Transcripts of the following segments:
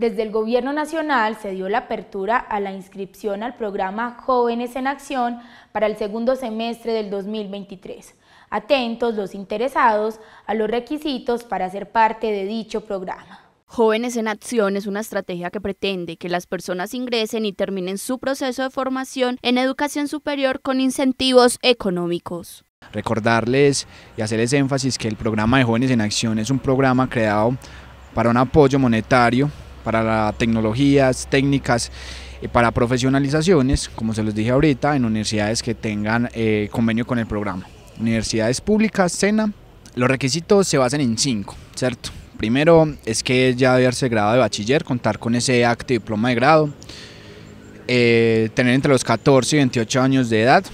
Desde el Gobierno Nacional se dio la apertura a la inscripción al programa Jóvenes en Acción para el segundo semestre del 2023. Atentos los interesados a los requisitos para ser parte de dicho programa. Jóvenes en Acción es una estrategia que pretende que las personas ingresen y terminen su proceso de formación en educación superior con incentivos económicos. Recordarles y hacerles énfasis que el programa de Jóvenes en Acción es un programa creado para un apoyo monetario para tecnologías, técnicas y eh, para profesionalizaciones, como se los dije ahorita, en universidades que tengan eh, convenio con el programa. Universidades públicas, SENA, los requisitos se basan en cinco, ¿cierto? Primero es que ya debe haberse grado de bachiller, contar con ese acto diploma de grado, eh, tener entre los 14 y 28 años de edad,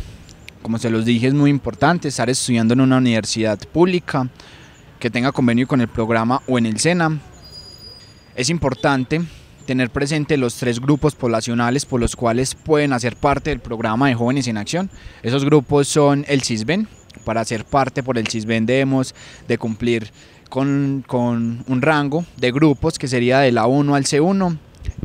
como se los dije es muy importante, estar estudiando en una universidad pública, que tenga convenio con el programa o en el SENA, es importante tener presente los tres grupos poblacionales por los cuales pueden hacer parte del programa de Jóvenes en Acción. Esos grupos son el CISBEN, para ser parte por el CISBEN debemos de cumplir con, un rango de grupos que sería de la 1 al C1.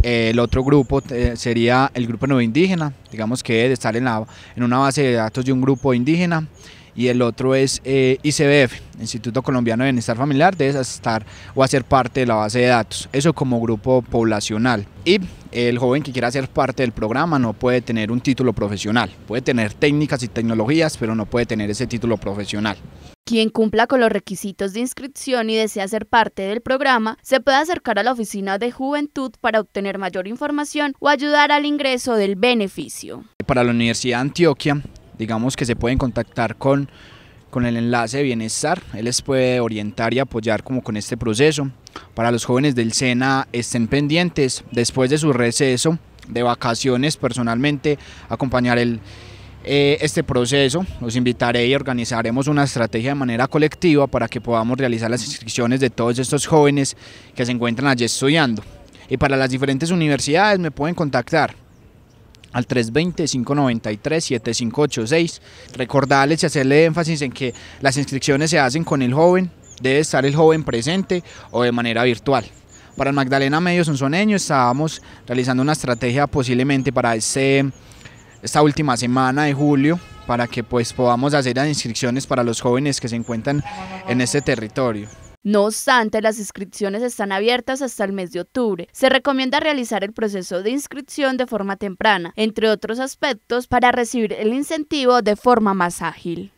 El otro grupo eh, sería el grupo no indígena, digamos que de estar en, la, en una base de datos de un grupo indígena y el otro es eh, ICBF, Instituto Colombiano de Bienestar Familiar, debe estar o hacer parte de la base de datos, eso como grupo poblacional. Y el joven que quiera ser parte del programa no puede tener un título profesional, puede tener técnicas y tecnologías, pero no puede tener ese título profesional. Quien cumpla con los requisitos de inscripción y desea ser parte del programa, se puede acercar a la oficina de juventud para obtener mayor información o ayudar al ingreso del beneficio. Para la Universidad de Antioquia, digamos que se pueden contactar con, el enlace de bienestar, él les puede orientar y apoyar como con este proceso. Para los jóvenes del SENA estén pendientes, después de su receso de vacaciones personalmente, acompañar eh, este proceso, los invitaré y organizaremos una estrategia de manera colectiva para que podamos realizar las inscripciones de todos estos jóvenes que se encuentran allí estudiando. Y para las diferentes universidades me pueden contactar al 320-593-7586. Recordarles y hacerle énfasis en que las inscripciones se hacen con el joven, debe estar el joven presente o de manera virtual. Para el Magdalena Medio Sonsoneño estábamos realizando una estrategia posiblemente para esta última semana de julio para que pues podamos hacer las inscripciones para los jóvenes que se encuentran en este territorio. No obstante, las inscripciones están abiertas hasta el mes de octubre. Se recomienda realizar el proceso de inscripción de forma temprana, entre otros aspectos, para recibir el incentivo de forma más ágil.